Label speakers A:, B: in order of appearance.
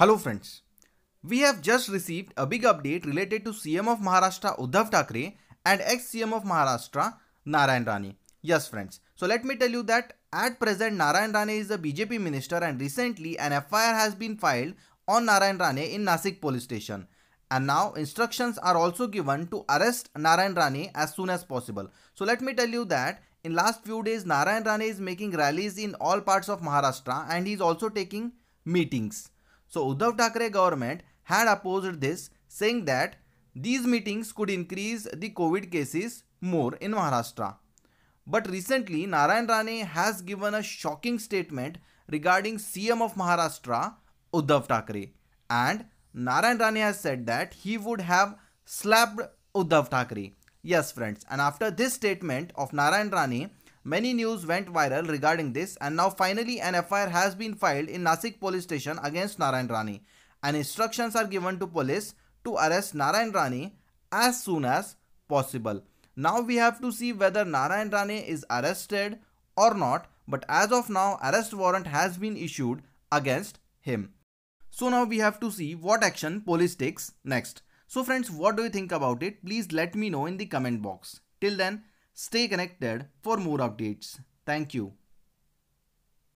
A: Hello friends. We have just received a big update related to CM of Maharashtra Uddhav Thackeray and ex-CM of Maharashtra Narayan Rani. Yes friends. So let me tell you that at present Narayan Rane is a BJP minister and recently an FIR has been filed on Narayan Rane in Nasik police station. And now instructions are also given to arrest Narayan Rane as soon as possible. So let me tell you that in last few days Narayan Rane is making rallies in all parts of Maharashtra and he is also taking meetings. So Uddhav Thackeray government had opposed this saying that these meetings could increase the COVID cases more in Maharashtra. But recently Narayan Rane has given a shocking statement regarding CM of Maharashtra Uddhav Thackeray and Narayan Rane has said that he would have slapped Uddhav Thackeray. Yes friends and after this statement of Narayan Rane Many news went viral regarding this and now finally an FIR has been filed in Nasik police station against Narayan Rani and instructions are given to police to arrest Narayan Rani as soon as possible. Now we have to see whether Narayan is arrested or not but as of now arrest warrant has been issued against him. So now we have to see what action police takes next. So friends what do you think about it? Please let me know in the comment box. Till then Stay connected for more updates. Thank you.